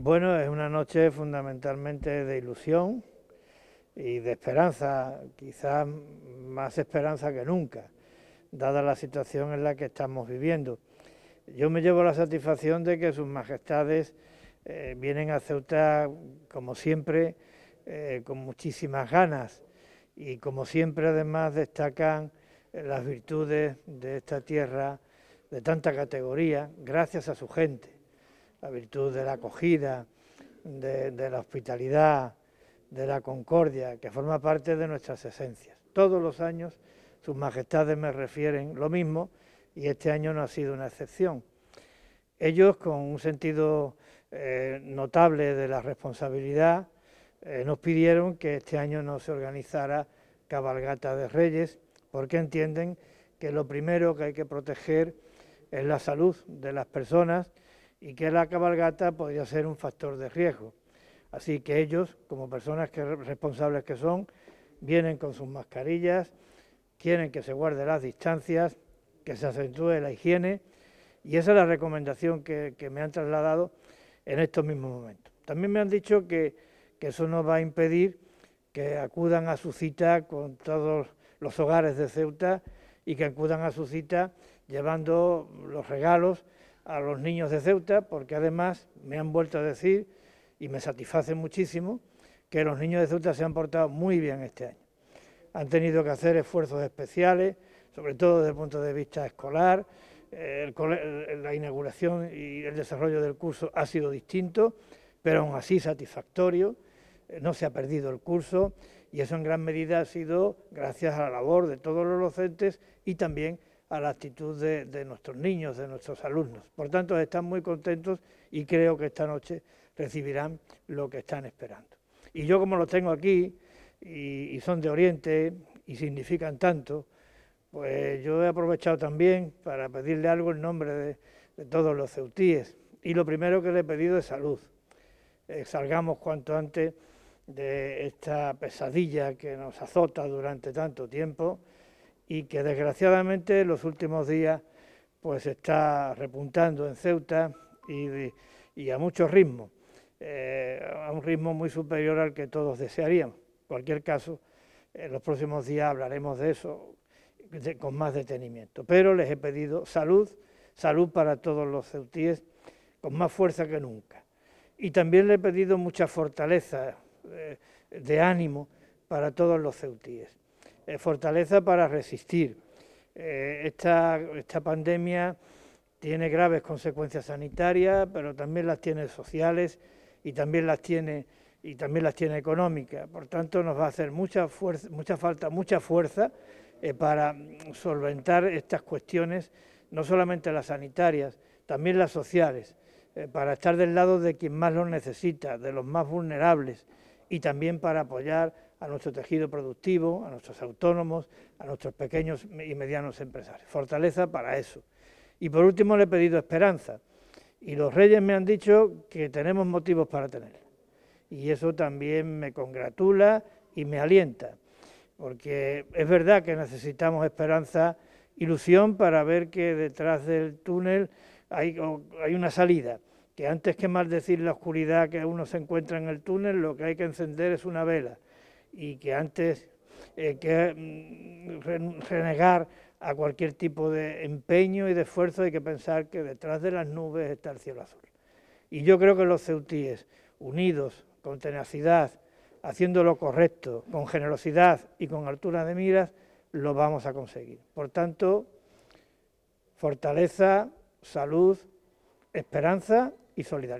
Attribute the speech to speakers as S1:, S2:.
S1: Bueno, es una noche fundamentalmente de ilusión y de esperanza, quizás más esperanza que nunca, dada la situación en la que estamos viviendo. Yo me llevo la satisfacción de que sus majestades eh, vienen a Ceuta, como siempre, eh, con muchísimas ganas y como siempre además destacan eh, las virtudes de esta tierra de tanta categoría gracias a su gente la virtud de la acogida, de, la hospitalidad, de la concordia, que forma parte de nuestras esencias. Todos los años sus majestades me refieren lo mismo y este año no ha sido una excepción. Ellos, con un sentido eh, notable de la responsabilidad, eh, nos pidieron que este año no se organizara cabalgata de reyes, porque entienden que lo primero que hay que proteger es la salud de las personas y que la cabalgata podría ser un factor de riesgo. Así que ellos, como personas responsables que son, vienen con sus mascarillas, quieren que se guarde las distancias, que se acentúe la higiene y esa es la recomendación que, me han trasladado en estos mismos momentos. También me han dicho que, que eso no va a impedir que acudan a su cita con todos los hogares de Ceuta y que acudan a su cita llevando los regalos a los niños de Ceuta, porque además me han vuelto a decir, y me satisface muchísimo, que los niños de Ceuta se han portado muy bien este año. Han tenido que hacer esfuerzos especiales, sobre todo desde el punto de vista escolar, eh, la inauguración y el desarrollo del curso ha sido distinto, pero aún así satisfactorio, eh, no se ha perdido el curso y eso en gran medida ha sido gracias a la labor de todos los docentes y también a la actitud de, nuestros niños, de nuestros alumnos. Por tanto, están muy contentos y creo que esta noche recibirán lo que están esperando. Y yo como los tengo aquí, y, son de Oriente, y significan tanto, pues yo he aprovechado también para pedirle algo en nombre de, todos los ceutíes. Y lo primero que le he pedido es salud. Eh, salgamos cuanto antes de esta pesadilla que nos azota durante tanto tiempo, y que desgraciadamente en los últimos días pues está repuntando en Ceuta y, a mucho ritmo, eh, a un ritmo muy superior al que todos desearíamos. En cualquier caso, en los próximos días hablaremos de eso con más detenimiento. Pero les he pedido salud, salud para todos los ceutíes, con más fuerza que nunca. Y también le he pedido mucha fortaleza eh, de ánimo para todos los ceutíes. Eh, fortaleza para resistir. Eh, esta, pandemia tiene graves consecuencias sanitarias, pero también las tiene sociales y también las tiene y también las tiene económicas. Por tanto, nos va a hacer mucha, fuerza, mucha falta, mucha fuerza eh, para solventar estas cuestiones, no solamente las sanitarias, también las sociales, para estar del lado de quien más lo necesita, de los más vulnerables y también para apoyar a nuestro tejido productivo, a nuestros autónomos, a nuestros pequeños y medianos empresarios. Fortaleza para eso. Y por último le he pedido esperanza. Y los reyes me han dicho que tenemos motivos para tenerla. Y eso también me congratula y me alienta. Porque es verdad que necesitamos esperanza, ilusión para ver que detrás del túnel hay, hay una salida que antes que maldecir la oscuridad que uno se encuentra en el túnel, lo que hay que encender es una vela y que antes eh, que mm, renegar a cualquier tipo de empeño y de esfuerzo hay que pensar que detrás de las nubes está el cielo azul. Y yo creo que los ceutíes, unidos, con tenacidad, haciendo lo correcto, con generosidad y con altura de miras, lo vamos a conseguir. Por tanto, fortaleza, salud, esperanza y solidaridad.